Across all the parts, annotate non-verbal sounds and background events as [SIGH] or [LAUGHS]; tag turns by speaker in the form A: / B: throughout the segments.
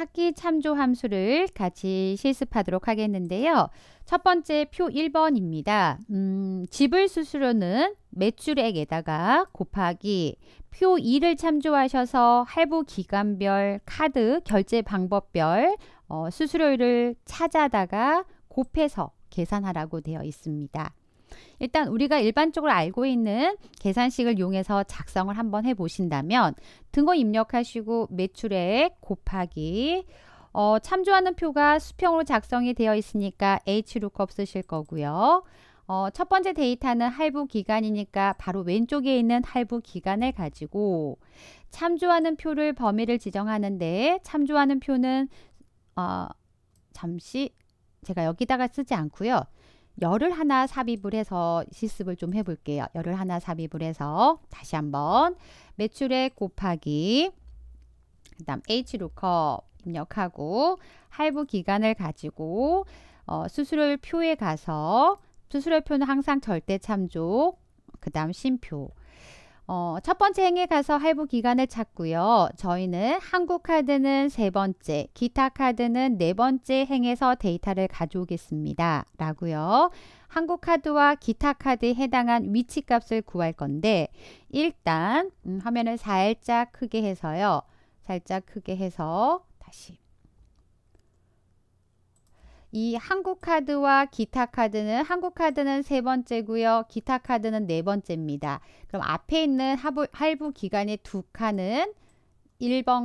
A: 찾기 참조 함수를 같이 실습하도록 하겠는데요. 첫 번째 표 1번입니다. 음, 지불 수수료는 매출액에다가 곱하기 표 2를 참조하셔서 할부 기간별, 카드, 결제 방법별 어, 수수료를 찾아다가 곱해서 계산하라고 되어 있습니다. 일단 우리가 일반적으로 알고 있는 계산식을 이용해서 작성을 한번 해보신다면 등호 입력하시고 매출액 곱하기 어, 참조하는 표가 수평으로 작성이 되어 있으니까 HLOOKUP 쓰실 거고요. 어, 첫 번째 데이터는 할부 기간이니까 바로 왼쪽에 있는 할부 기간을 가지고 참조하는 표를 범위를 지정하는데 참조하는 표는 어, 잠시 제가 여기다가 쓰지 않고요. 열을 하나 삽입을 해서 실습을 좀 해볼게요. 열을 하나 삽입을 해서 다시 한번 매출액 곱하기 그 다음 h l o o k u 입력하고 할부 기간을 가지고 어, 수수료 표에 가서 수수료표는 항상 절대 참조 그 다음 심표 어, 첫 번째 행에 가서 할부 기간을 찾고요. 저희는 한국 카드는 세 번째, 기타 카드는 네 번째 행에서 데이터를 가져오겠습니다. 라고요. 한국 카드와 기타 카드에 해당한 위치 값을 구할 건데 일단 음, 화면을 살짝 크게 해서요. 살짝 크게 해서 다시 이 한국 카드와 기타 카드는 한국 카드는 세 번째고요. 기타 카드는 네 번째입니다. 그럼 앞에 있는 하부, 할부 기간의 두 칸은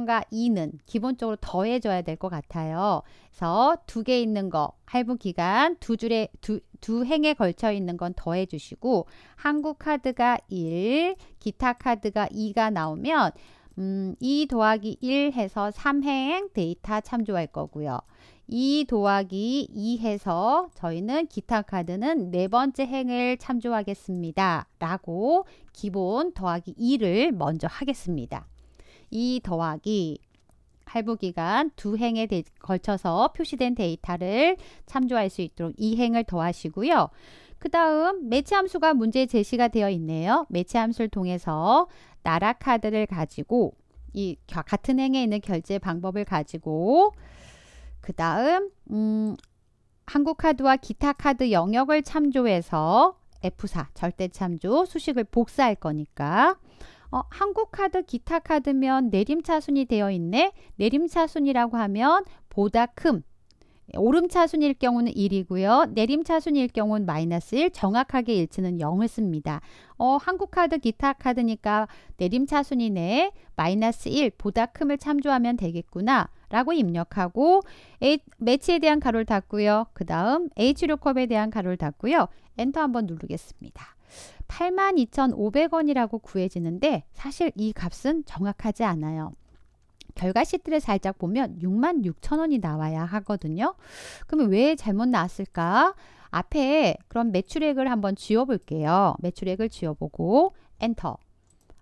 A: 1번과 2는 기본적으로 더해줘야 될 것 같아요. 그래서 두 개 있는 거 할부 기간 두 줄에 두, 두 행에 걸쳐 있는 건 더해 주시고 한국 카드가 1, 기타 카드가 2가 나오면 음, 2 더하기 1 해서 3행 데이터 참조할 거고요. 2 더하기 2 해서 저희는 기타 카드는 네 번째 행을 참조하겠습니다. 라고 기본 더하기 2를 먼저 하겠습니다. 2 더하기 할부기간 두 행에 걸쳐서 표시된 데이터를 참조할 수 있도록 이 행을 더하시고요. 그 다음 매치함수가 문제에 제시가 되어 있네요. 매치함수를 통해서 나라 카드를 가지고 이 같은 행에 있는 결제 방법을 가지고 그 다음 음, 한국 카드와 기타 카드 영역을 참조해서 F4 절대 참조 수식을 복사할 거니까 어, 한국 카드 기타 카드면 내림차순이 되어 있네 내림차순이라고 하면 보다 큼 오름차순일 경우는 1이고요. 내림차순일 경우는 마이너스 1, 정확하게 일치는 0을 씁니다. 어, 한국카드, 기타카드니까 내림차순이네. 마이너스 1, 보다 큼을 참조하면 되겠구나. 라고 입력하고 H, 매치에 대한 가로를 닫고요. 그 다음 H료컵에 대한 가로를 닫고요. 엔터 한번 누르겠습니다. 82,500원이라고 구해지는데 사실 이 값은 정확하지 않아요. 결과시트를 살짝 보면 66,000원이 나와야 하거든요. 그러면 왜 잘못 나왔을까? 앞에 그럼 매출액을 한번 지워볼게요. 매출액을 지워보고 엔터.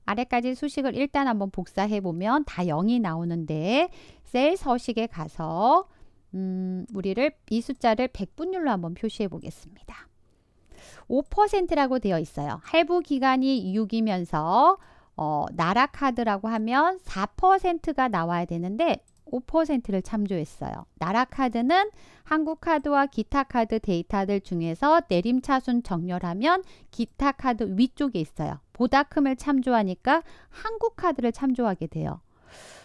A: 아래까지 수식을 일단 한번 복사해보면 다 0이 나오는데 셀 서식에 가서 음, 우리를 이 숫자를 백분율로 한번 표시해 보겠습니다. 5%라고 되어 있어요. 할부 기간이 6이면서 어, 나라 카드라고 하면 4%가 나와야 되는데 5%를 참조했어요. 나라 카드는 한국 카드와 기타 카드 데이터들 중에서 내림차순 정렬하면 기타 카드 위쪽에 있어요. 보다큼을 참조하니까 한국 카드를 참조하게 돼요.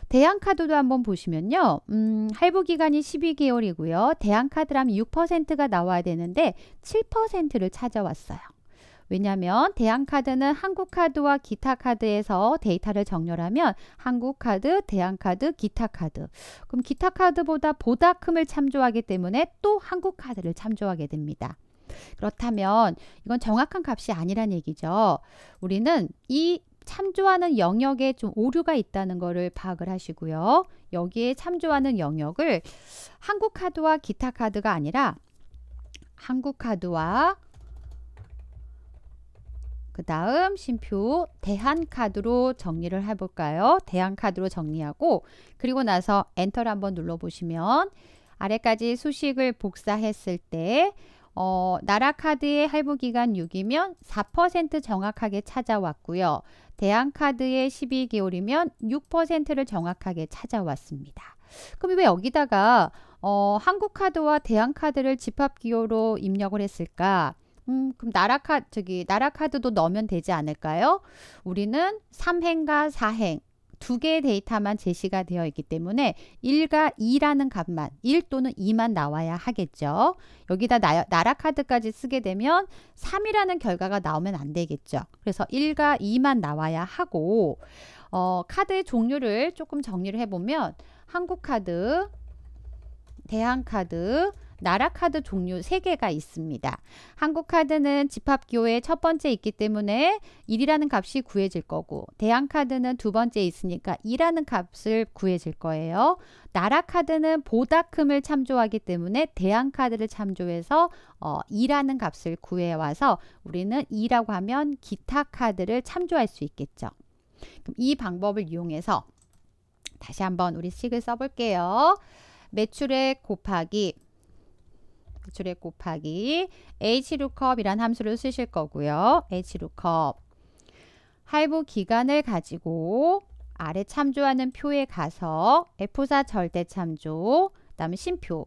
A: 대양카드도 한번 보시면요. 음, 할부 기간이 12개월이고요. 대양카드라면 6%가 나와야 되는데 7%를 찾아왔어요. 왜냐하면 대한카드는 한국카드와 기타카드에서 데이터를 정렬하면 한국카드, 대한카드, 기타카드 그럼 기타카드보다 보다큼을 참조하기 때문에 또 한국카드를 참조하게 됩니다. 그렇다면 이건 정확한 값이 아니란 얘기죠. 우리는 이 참조하는 영역에 좀 오류가 있다는 것을 파악을 하시고요. 여기에 참조하는 영역을 한국카드와 기타카드가 아니라 한국카드와 그 다음 심표 대한카드로 정리를 해볼까요? 대한카드로 정리하고 그리고 나서 엔터를 한번 눌러보시면 아래까지 수식을 복사했을 때 어, 나라카드의 할부기간 6이면 4% 정확하게 찾아왔고요. 대한카드의 12개월이면 6%를 정확하게 찾아왔습니다. 그럼 왜 여기다가 어, 한국카드와 대한카드를 집합기호로 입력을 했을까? 음, 그럼 나라 카드, 저기, 나라 카드도 넣으면 되지 않을까요? 우리는 3행과 4행. 두 개의 데이터만 제시가 되어 있기 때문에 1과 2라는 값만 1 또는 2만 나와야 하겠죠. 여기다 나, 나라 카드까지 쓰게 되면 3이라는 결과가 나오면 안 되겠죠. 그래서 1과 2만 나와야 하고 어, 카드의 종류를 조금 정리를 해보면 한국카드, 대한카드, 나라 카드 종류 3개가 있습니다. 한국 카드는 집합교에 첫 번째 있기 때문에 1이라는 값이 구해질 거고 대한 카드는 두 번째 있으니까 2라는 값을 구해질 거예요. 나라 카드는 보다큼을 참조하기 때문에 대한 카드를 참조해서 어, 2라는 값을 구해와서 우리는 2라고 하면 기타 카드를 참조할 수 있겠죠. 그럼 이 방법을 이용해서 다시 한번 우리 식을 써볼게요. 매출액 곱하기 수출액 곱하기 HLOOKUP이란 함수를 쓰실 거고요. h l o 할부 기간을 가지고 아래 참조하는 표에 가서 F4 절대 참조, 그다음 심표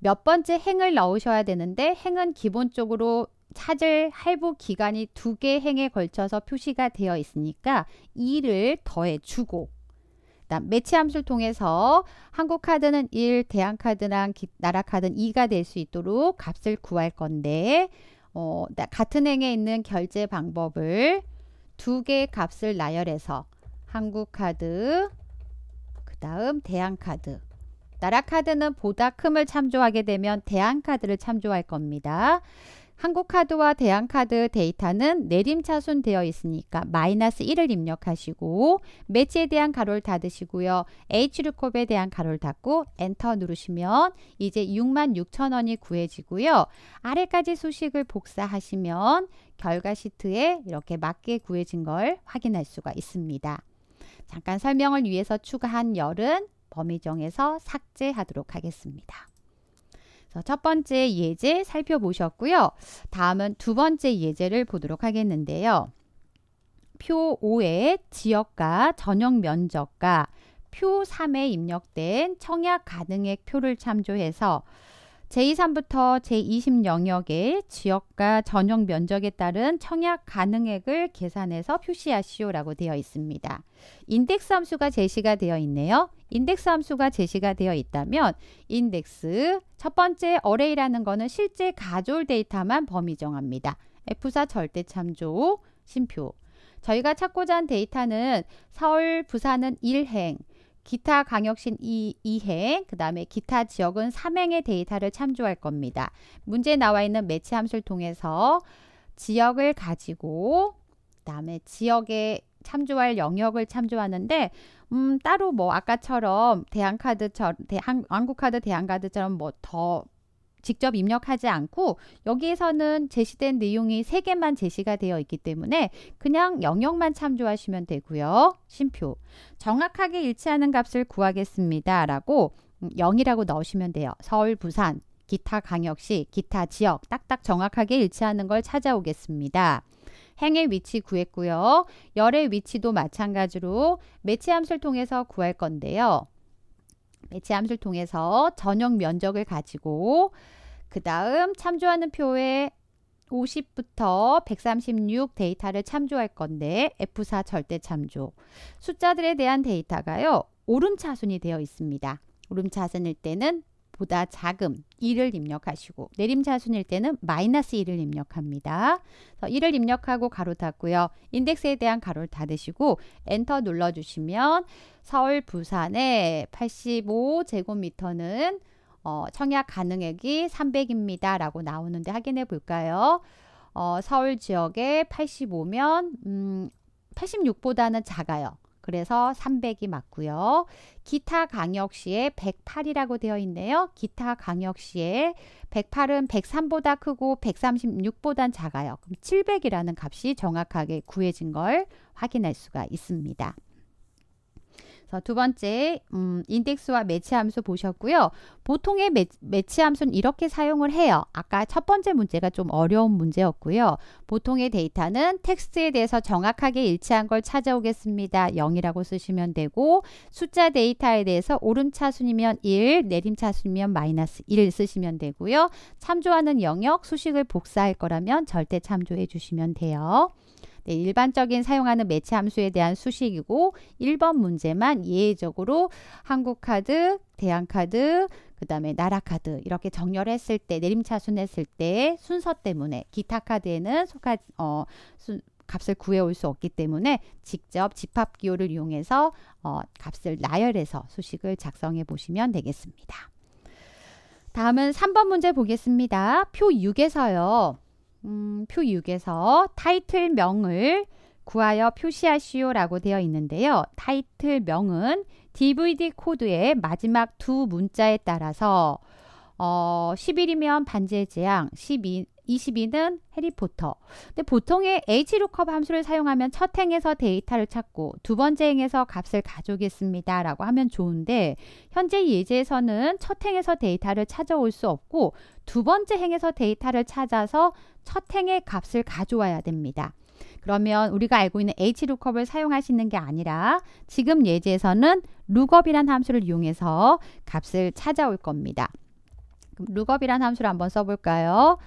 A: 몇 번째 행을 넣으셔야 되는데 행은 기본적으로 찾을 할부 기간이 두 개 행에 걸쳐서 표시가 되어 있으니까 2를 더해주고 그다음 매치 함수를 통해서 한국 카드는 1, 대한 카드랑 나라 카드는 2가 될 수 있도록 값을 구할 건데 어, 같은 행에 있는 결제 방법을 두 개의 값을 나열해서 한국 카드, 그 다음 대한 카드, 나라 카드는 보다 큼을 참조하게 되면 대한 카드를 참조할 겁니다. 한국카드와 대한카드 데이터는 내림차순되어 있으니까 마이너스 1을 입력하시고 매치에 대한 가로를 닫으시고요. H루컵에 대한 가로를 닫고 엔터 누르시면 이제 66,000원이 구해지고요. 아래까지 수식을 복사하시면 결과 시트에 이렇게 맞게 구해진 걸 확인할 수가 있습니다. 잠깐 설명을 위해서 추가한 열은 범위 정에서 삭제하도록 하겠습니다. 첫 번째 예제 살펴보셨고요. 다음은 두 번째 예제를 보도록 하겠는데요. 표 5의 지역과 전용 면적과 표 3에 입력된 청약 가능액 표를 참조해서 제23부터 제20 영역의 지역과 전용 면적에 따른 청약 가능액을 계산해서 표시하시오라고 되어 있습니다. 인덱스 함수가 제시가 되어 있네요. 인덱스 함수가 제시가 되어 있다면 인덱스 첫 번째 어레이라는 것은 실제 가졸 데이터만 범위 정합니다. F4 절대 참조, 심표 저희가 찾고자 한 데이터는 서울, 부산은 1행 기타 강역신 이, 2행, 그 다음에 기타 지역은 3행의 데이터를 참조할 겁니다. 문제에 나와 있는 매치 함수를 통해서 지역을 가지고 그 다음에 지역에 참조할 영역을 참조하는데 음, 따로 뭐 아까처럼 대한카드처럼 대한 한국카드 대한카드처럼 뭐더 직접 입력하지 않고 여기에서는 제시된 내용이 3개만 제시가 되어 있기 때문에 그냥 영역만 참조하시면 되고요. 심표 정확하게 일치하는 값을 구하겠습니다. 라고 0이라고 넣으시면 돼요. 서울, 부산, 기타 강역시, 기타 지역 딱딱 정확하게 일치하는 걸 찾아오겠습니다. 행의 위치 구했고요. 열의 위치도 마찬가지로 매치함수를 통해서 구할 건데요. 지함수를 네, 통해서 전용 면적을 가지고 그 다음 참조하는 표에 50부터 136 데이터를 참조할 건데 F4 절대 참조 숫자들에 대한 데이터가요 오름차순이 되어 있습니다. 오름차순일 때는 보다 작음 1을 입력하시고 내림자순일 때는 마이너스 1을 입력합니다. 1을 입력하고 가로 닫고요. 인덱스에 대한 가로를 닫으시고 엔터 눌러주시면 서울 부산의 85제곱미터는 어, 청약 가능액이 300입니다. 라고 나오는데 확인해 볼까요? 어, 서울 지역의 85면 음, 86보다는 작아요. 그래서 300이 맞고요. 기타 강역시에 108이라고 되어 있네요. 기타 강역시에 108은 103보다 크고 136보단 작아요. 그럼 700이라는 값이 정확하게 구해진 걸 확인할 수가 있습니다. 자, 두 번째 음, 인덱스와 매치 함수 보셨고요. 보통의 매, 매치 함수는 이렇게 사용을 해요. 아까 첫 번째 문제가 좀 어려운 문제였고요. 보통의 데이터는 텍스트에 대해서 정확하게 일치한 걸 찾아오겠습니다. 0이라고 쓰시면 되고 숫자 데이터에 대해서 오름차순이면 1, 내림차순이면 마이너스 1 쓰시면 되고요. 참조하는 영역 수식을 복사할 거라면 절대 참조해 주시면 돼요. 네, 일반적인 사용하는 매체 함수에 대한 수식이고 1번 문제만 예외적으로 한국카드, 대한카드, 그 다음에 나라카드 이렇게 정렬했을 때 내림차순했을 때 순서 때문에 기타카드에는 속하, 어, 순, 값을 구해올 수 없기 때문에 직접 집합기호를 이용해서 어, 값을 나열해서 수식을 작성해 보시면 되겠습니다. 다음은 3번 문제 보겠습니다. 표 6에서요. 음, 표 6에서 타이틀명을 구하여 표시하시오라고 되어 있는데요. 타이틀명은 DVD 코드의 마지막 두 문자에 따라서 어, 10일이면 반지의 제왕, 22는 해리포터. 근데 보통의 hlookup 함수를 사용하면 첫 행에서 데이터를 찾고 두 번째 행에서 값을 가져오겠습니다. 라고 하면 좋은데 현재 예제에서는 첫 행에서 데이터를 찾아올 수 없고 두 번째 행에서 데이터를 찾아서 첫 행의 값을 가져와야 됩니다. 그러면 우리가 알고 있는 hlookup을 사용하시는 게 아니라 지금 예제에서는 lookup이란 함수를 이용해서 값을 찾아올 겁니다. 그럼 lookup이란 함수를 한번 써볼까요?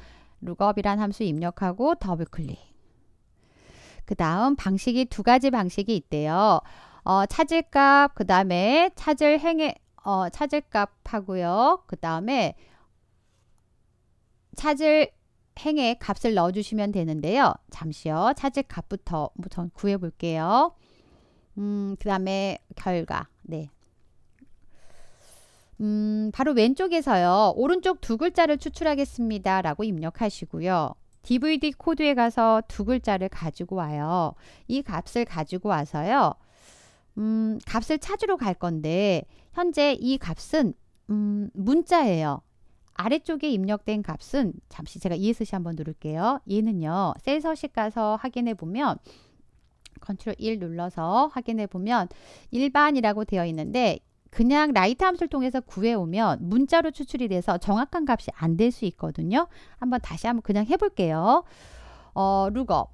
A: 룩업이란 함수 입력하고 더블 클릭. 그 다음 방식이 두 가지 방식이 있대요. 어, 찾을 값, 그 다음에 찾을 행에, 어, 찾을 값 하고요. 그 다음에 찾을 행에 값을 넣어주시면 되는데요. 잠시요. 찾을 값부터 전 구해볼게요. 음, 그 다음에 결과. 네. 음, 바로 왼쪽에서요. 오른쪽 두 글자를 추출하겠습니다. 라고 입력하시고요. DVD 코드에 가서 두 글자를 가지고 와요. 이 값을 가지고 와서요. 음, 값을 찾으러 갈 건데 현재 이 값은 음, 문자예요. 아래쪽에 입력된 값은 잠시 제가 ESC 한번 누를게요. 얘는요. 셀 서식 가서 확인해 보면 컨트롤 1 눌러서 확인해 보면 일반이라고 되어 있는데 그냥 라이트 함수를 통해서 구해오면 문자로 추출이 돼서 정확한 값이 안 될 수 있거든요. 한번 다시 한번 그냥 해볼게요. 어, 룩업.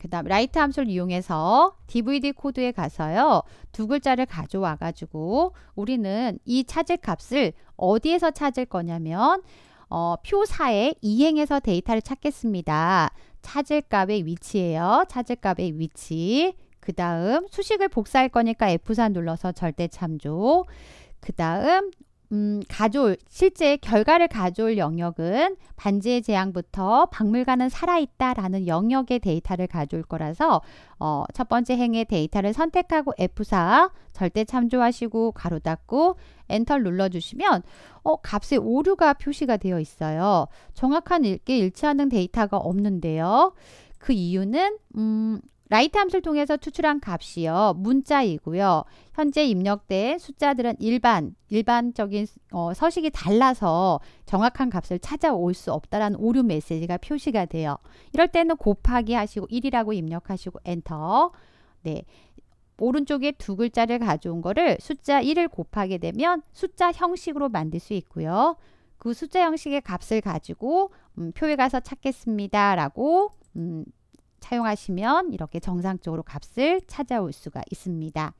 A: 그 다음 라이트 함수를 이용해서 DVD 코드에 가서요. 두 글자를 가져와 가지고 우리는 이 찾을 값을 어디에서 찾을 거냐면 어, 표사에이행해서 데이터를 찾겠습니다. 찾을 값의 위치예요. 찾을 값의 위치. 그 다음 수식을 복사할 거니까 F4 눌러서 절대 참조. 그 다음 음, 가져올 실제 결과를 가져올 영역은 반지의 재앙부터 박물관은 살아있다라는 영역의 데이터를 가져올 거라서 어, 첫 번째 행의 데이터를 선택하고 F4 절대 참조하시고 가로 닫고 엔터 눌러주시면 어, 값에 오류가 표시가 되어 있어요. 정확한 읽기 일치하는 데이터가 없는데요. 그 이유는 음, 라이트 함수를 통해서 추출한 값이요. 문자이고요. 현재 입력된 숫자들은 일반, 일반적인 어, 서식이 달라서 정확한 값을 찾아올 수 없다라는 오류 메시지가 표시가 돼요. 이럴 때는 곱하기 하시고 1이라고 입력하시고 엔터. 네. 오른쪽에 두 글자를 가져온 거를 숫자 1을 곱하게 되면 숫자 형식으로 만들 수 있고요. 그 숫자 형식의 값을 가지고 음, 표에 가서 찾겠습니다. 라고 음, 사용하시면 이렇게 정상적으로 값을 찾아올 수가 있습니다.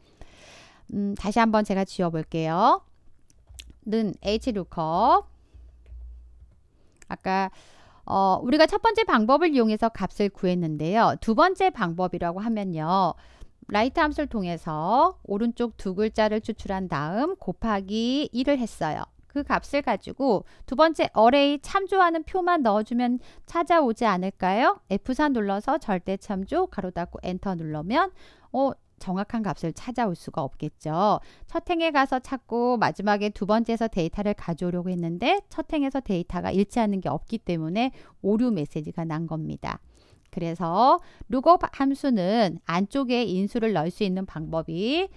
A: 음, 다시 한번 제가 지워볼게요. 는 hlookup 아까 어, 우리가 첫 번째 방법을 이용해서 값을 구했는데요. 두 번째 방법이라고 하면요. 라이트 함수를 통해서 오른쪽 두 글자를 추출한 다음 곱하기 1을 했어요. 그 값을 가지고 두 번째 어레이 참조하는 표만 넣어주면 찾아오지 않을까요? F4 눌러서 절대 참조 가로 닫고 엔터 눌러면 어, 정확한 값을 찾아올 수가 없겠죠. 첫 행에 가서 찾고 마지막에 두 번째에서 데이터를 가져오려고 했는데 첫 행에서 데이터가 일치하는 게 없기 때문에 오류 메시지가 난 겁니다. 그래서 룩업 함수는 안쪽에 인수를 넣을 수 있는 방법이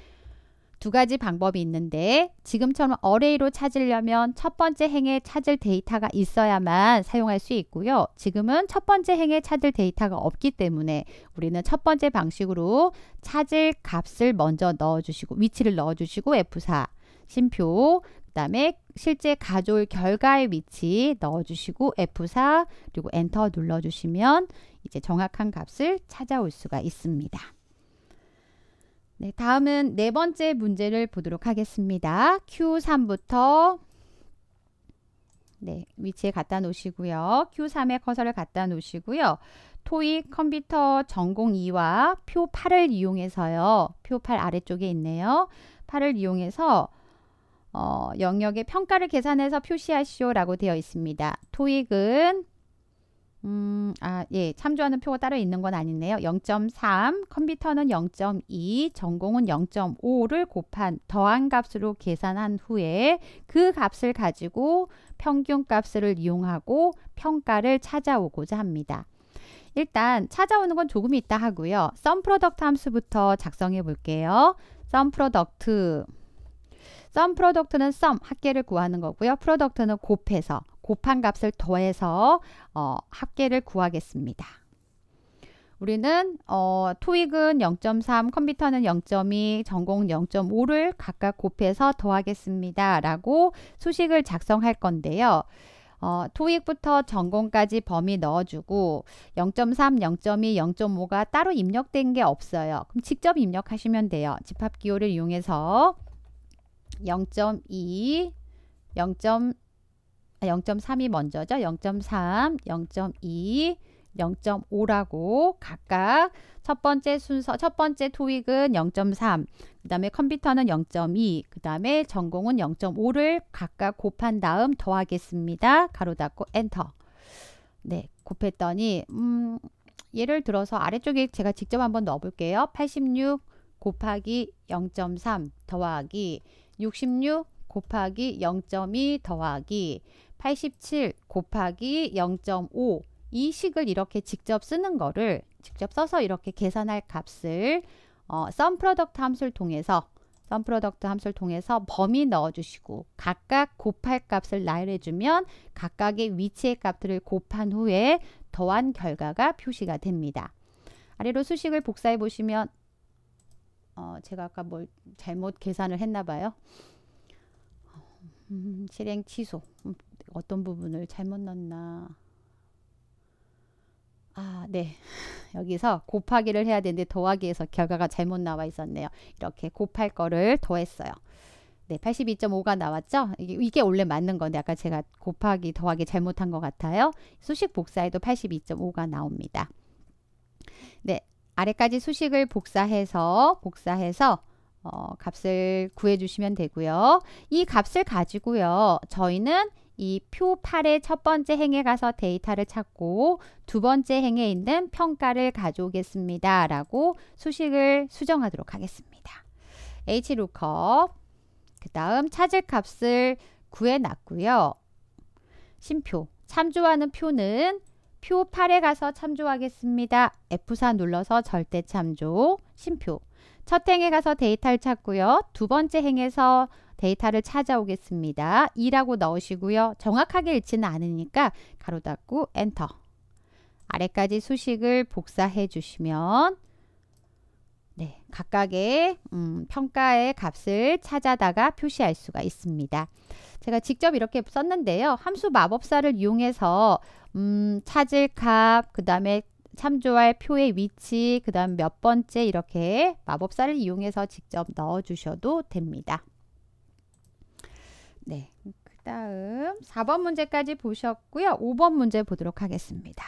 A: 두 가지 방법이 있는데 지금처럼 어레이로 찾으려면 첫 번째 행에 찾을 데이터가 있어야만 사용할 수 있고요. 지금은 첫 번째 행에 찾을 데이터가 없기 때문에 우리는 첫 번째 방식으로 찾을 값을 먼저 넣어주시고 위치를 넣어주시고 F4 심표 그 다음에 실제 가져올 결과의 위치 넣어주시고 F4 그리고 엔터 눌러주시면 이제 정확한 값을 찾아올 수가 있습니다. 네, 다음은 네 번째 문제를 보도록 하겠습니다. Q3부터 네, 위치에 갖다 놓으시고요. Q3에 커서를 갖다 놓으시고요. 토익 컴퓨터 전공 2와 표 8을 이용해서요. 표 8 아래쪽에 있네요. 8을 이용해서 어, 영역의 평가를 계산해서 표시하시오라고 되어 있습니다. 토익은 음, 아, 예, 참조하는 표가 따로 있는 건아닌데요 0.3, 컴퓨터는 0.2, 전공은 0.5를 곱한 더한 값으로 계산한 후에 그 값을 가지고 평균 값을 이용하고 평가를 찾아오고자 합니다. 일단 찾아오는 건 조금 있다 하고요. 썸 프로덕트 함수부터 작성해 볼게요. 썸 프로덕트 썸 프로덕트는 썸 합계를 구하는 거고요. 프로덕트는 곱해서 곱한 값을 더해서 어, 합계를 구하겠습니다. 우리는 어, 토익은 0.3, 컴퓨터는 0.2, 전공 0.5를 각각 곱해서 더하겠습니다. 라고 수식을 작성할 건데요. 어, 토익부터 전공까지 범위 넣어주고 0.3, 0.2, 0.5가 따로 입력된 게 없어요. 그럼 직접 입력하시면 돼요. 집합기호를 이용해서 0.2, 0.3, 0.3이 아, 먼저죠. 0.3, 0.2, 0.5라고 각각 첫 번째 순서, 첫 번째 토익은 0.3, 그 다음에 컴퓨터는 0.2, 그 다음에 전공은 0.5를 각각 곱한 다음 더하겠습니다. 가로 닫고 엔터. 네, 곱했더니 음, 예를 들어서 아래쪽에 제가 직접 한번 넣어볼게요. 86 곱하기 0.3 더하기 66 곱하기 0.2 더하기 87 곱하기 0.5 이 식을 이렇게 직접 쓰는 거를 직접 써서 이렇게 계산할 값을 어, sum product 함수를 통해서 sum product 함수를 통해서 범위 넣어주시고 각각 곱할 값을 나열해주면 각각의 위치의 값들을 곱한 후에 더한 결과가 표시가 됩니다. 아래로 수식을 복사해 보시면 어, 제가 아까 뭘 잘못 계산을 했나 봐요. 음, 실행 취소. 음, 어떤 부분을 잘못 넣었나. 아, 네. [LAUGHS] 여기서 곱하기를 해야 되는데 더하기에서 결과가 잘못 나와 있었네요. 이렇게 곱할 거를 더했어요. 네, 82.5가 나왔죠? 이게, 이게 원래 맞는 건데 아까 제가 곱하기 더하기 잘못한 것 같아요. 수식 복사에도 82.5가 나옵니다. 네, 아래까지 수식을 복사해서 복사해서 어, 값을 구해주시면 되고요. 이 값을 가지고요. 저희는 이 표 8의 첫 번째 행에 가서 데이터를 찾고 두 번째 행에 있는 평가를 가져오겠습니다. 라고 수식을 수정하도록 하겠습니다. hlookup 그 다음 찾을 값을 구해놨고요. 심표 참조하는 표는 표 8에 가서 참조하겠습니다. F4 눌러서 절대 참조 심표 첫 행에 가서 데이터를 찾고요. 두 번째 행에서 데이터를 찾아오겠습니다. 2라고 넣으시고요. 정확하게 읽지는 않으니까 가로 닫고 엔터. 아래까지 수식을 복사해 주시면 네, 각각의 음, 평가의 값을 찾아다가 표시할 수가 있습니다. 제가 직접 이렇게 썼는데요. 함수 마법사를 이용해서 음, 찾을 값, 그 다음에 참조할 표의 위치, 그 다음 몇 번째 이렇게 마법사를 이용해서 직접 넣어 주셔도 됩니다. 네, 그 다음 4번 문제까지 보셨고요. 5번 문제 보도록 하겠습니다.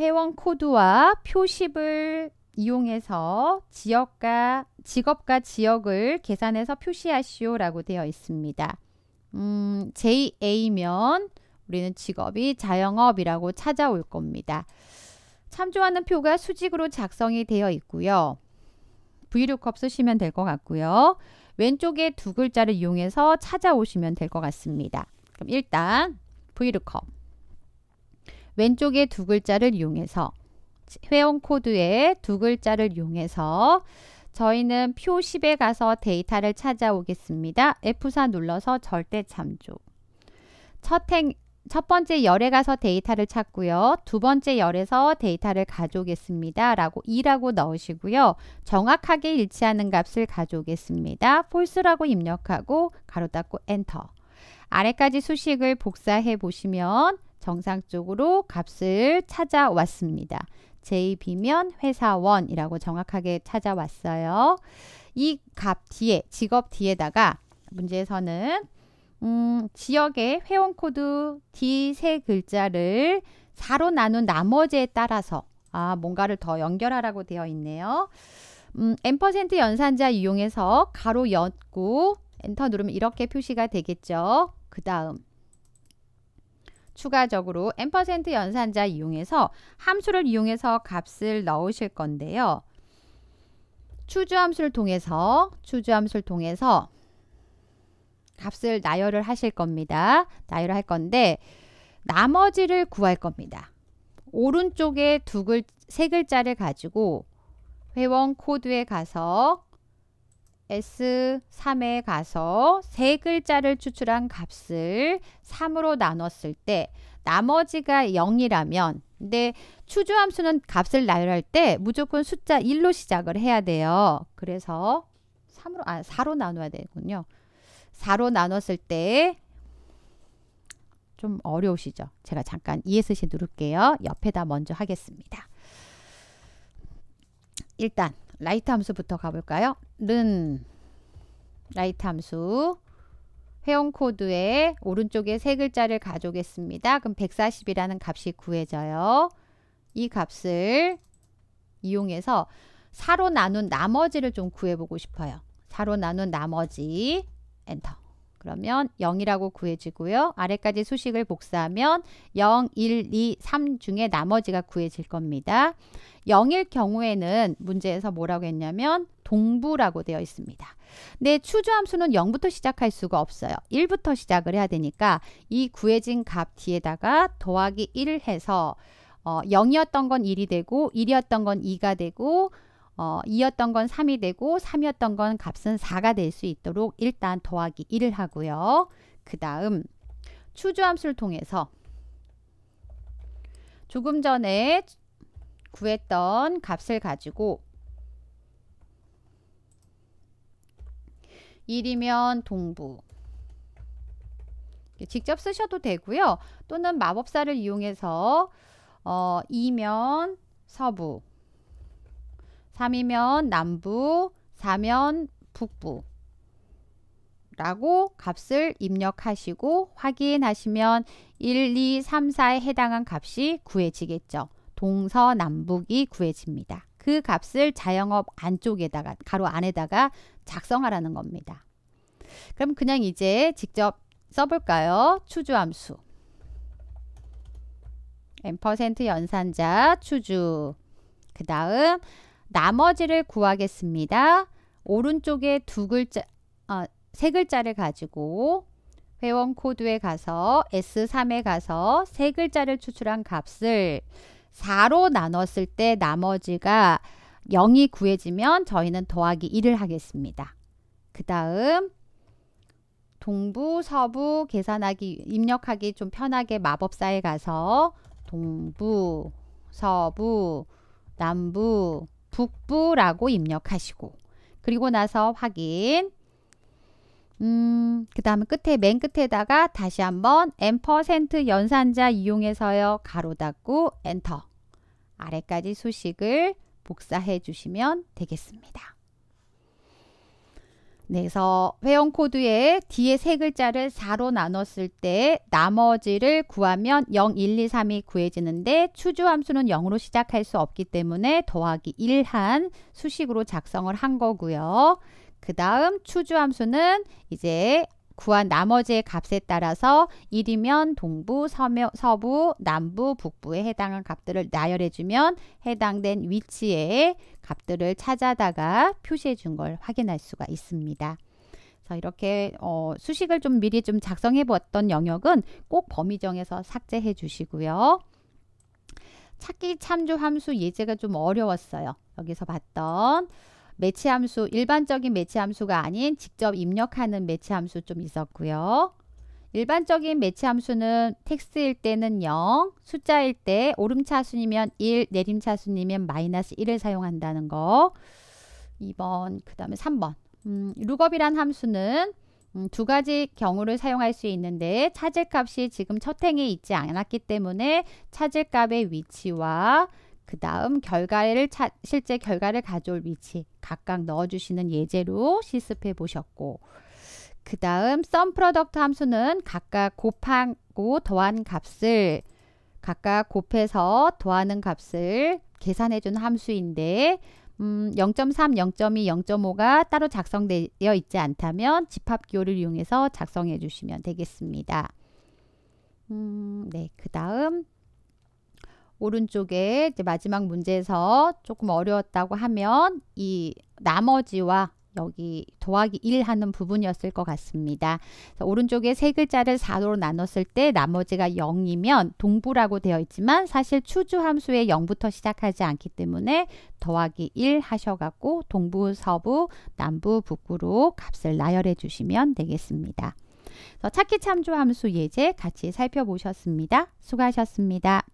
A: 회원 코드와 표식을 이용해서 지역과 직업과 지역을 계산해서 표시하시오라고 되어 있습니다. 음, JA면 우리는 직업이 자영업이라고 찾아올 겁니다. 참조하는 표가 수직으로 작성이 되어 있고요. v l o 쓰시면 될 것 같고요. 왼쪽에 두 글자를 이용해서 찾아오시면 될 것 같습니다. 그럼 일단 v l o 왼쪽에 두 글자를 이용해서 회원 코드에 두 글자를 이용해서 저희는 표 10에 가서 데이터를 찾아오겠습니다. F4 눌러서 절대 참조. 첫 행, 첫 번째 열에 가서 데이터를 찾고요. 두 번째 열에서 데이터를 가져오겠습니다. 라고 2라고 넣으시고요. 정확하게 일치하는 값을 가져오겠습니다. false라고 입력하고 가로 닫고 엔터. 아래까지 수식을 복사해 보시면 정상적으로 값을 찾아왔습니다. JB면 회사원이라고 정확하게 찾아왔어요. 이 값 뒤에 직업 뒤에다가 문제에서는 음, 지역의 회원 코드 D 세 글자를 4로 나눈 나머지에 따라서 아, 뭔가를 더 연결하라고 되어 있네요. 음, n% 연산자 이용해서 가로 였고 엔터 누르면 이렇게 표시가 되겠죠. 그 다음 추가적으로 n% 연산자 이용해서 함수를 이용해서 값을 넣으실 건데요. 추주 함수를 통해서 추주 함수를 통해서 값을 나열을 하실 겁니다. 나열할 을 건데 나머지를 구할 겁니다. 오른쪽에 두 글, 세 글자를 가지고 회원 코드에 가서 S3에 가서 세 글자를 추출한 값을 3으로 나눴을 때 나머지가 0이라면 근데 추주함수는 값을 나열할 때 무조건 숫자 1로 시작을 해야 돼요. 그래서 3으로 아 4로 나눠야 되군요. 4로 나눴을 때 좀 어려우시죠? 제가 잠깐 ESC 누를게요. 옆에다 먼저 하겠습니다. 일단 라이트 함수부터 가볼까요? 는 라이트 함수 회원 코드의 오른쪽에 세 글자를 가져오겠습니다. 그럼 140이라는 값이 구해져요. 이 값을 이용해서 4로 나눈 나머지를 좀 구해보고 싶어요. 4로 나눈 나머지 엔터. 그러면 0이라고 구해지고요. 아래까지 수식을 복사하면 0, 1, 2, 3 중에 나머지가 구해질 겁니다. 0일 경우에는 문제에서 뭐라고 했냐면 동부라고 되어 있습니다. 근 추주 함수는 0부터 시작할 수가 없어요. 1부터 시작을 해야 되니까 이 구해진 값 뒤에다가 더하기 1 해서 어, 0이었던 건 1이 되고 1이었던 건 2가 되고 어, 2였던 건 3이 되고 3이었던 건 값은 4가 될 수 있도록 일단 더하기 1을 하고요. 그 다음 추주함수를 통해서 조금 전에 구했던 값을 가지고 1이면 동부 직접 쓰셔도 되고요. 또는 마법사를 이용해서 어, 2면 서부 3이면 남부, 4면 북부 라고 값을 입력하시고 확인하시면 1, 2, 3, 4에 해당한 값이 구해지겠죠. 동서남북이 구해집니다. 그 값을 자영업 안쪽에다가 가로 안에다가 작성하라는 겁니다. 그럼 그냥 이제 직접 써볼까요? 추주함수 n% 연산자 추주 그 다음 나머지를 구하겠습니다. 오른쪽에 두 글자, 아, 세 글자를 가지고 회원 코드에 가서 S3에 가서 세 글자를 추출한 값을 4로 나눴을 때 나머지가 0이 구해지면 저희는 더하기 1을 하겠습니다. 그 다음 동부, 서부 계산하기, 입력하기 좀 편하게 마법사에 가서 동부, 서부, 남부, 북부라고 입력하시고 그리고 나서 확인 음, 그 다음에 끝에 맨 끝에다가 다시 한번 엠퍼센트 연산자 이용해서요. 가로 닫고 엔터 아래까지 수식을 복사해 주시면 되겠습니다. 그래서 회원 코드에 뒤에 세 글자를 4로 나눴을 때 나머지를 구하면 0, 1, 2, 3이 구해지는데 추주 함수는 0으로 시작할 수 없기 때문에 더하기 1한 수식으로 작성을 한 거고요. 그 다음 추주 함수는 이제 구한 나머지의 값에 따라서 1이면 동부, 서며, 서부, 남부, 북부에 해당한 값들을 나열해주면 해당된 위치에 값들을 찾아다가 표시해 준 걸 확인할 수가 있습니다. 이렇게 어, 수식을 좀 미리 좀 작성해 보았던 영역은 꼭 범위 정에서 삭제해 주시고요. 찾기 참조 함수 예제가 좀 어려웠어요. 여기서 봤던 매치함수 일반적인 매치함수가 아닌 직접 입력하는 매치함수 좀 있었고요. 일반적인 매치함수는 텍스트일 때는 0, 숫자일 때 오름차순이면 1, 내림차순이면 마이너스 1을 사용한다는 거 2번, 그 다음에 3번 음, 룩업이란 함수는 음, 두 가지 경우를 사용할 수 있는데 찾을 값이 지금 첫 행에 있지 않았기 때문에 찾을 값의 위치와 그 다음 결과를 차, 실제 결과를 가져올 위치 각각 넣어주시는 예제로 실습해 보셨고 그 다음 썸 프로덕트 함수는 각각 곱하고 더한 값을 각각 곱해서 더하는 값을 계산해 준 함수인데 음, 0.3, 0.2, 0.5가 따로 작성되어 있지 않다면 집합기호를 이용해서 작성해 주시면 되겠습니다. 음, 네, 그 다음 오른쪽에 마지막 문제에서 조금 어려웠다고 하면 이 나머지와 여기 더하기 1 하는 부분이었을 것 같습니다. 오른쪽에 세 글자를 4로 나눴을 때 나머지가 0이면 동부라고 되어 있지만 사실 추주 함수의 0부터 시작하지 않기 때문에 더하기 1 하셔갖고 동부, 서부, 남부, 북부로 값을 나열해 주시면 되겠습니다. 찾기 참조 함수 예제 같이 살펴보셨습니다. 수고하셨습니다.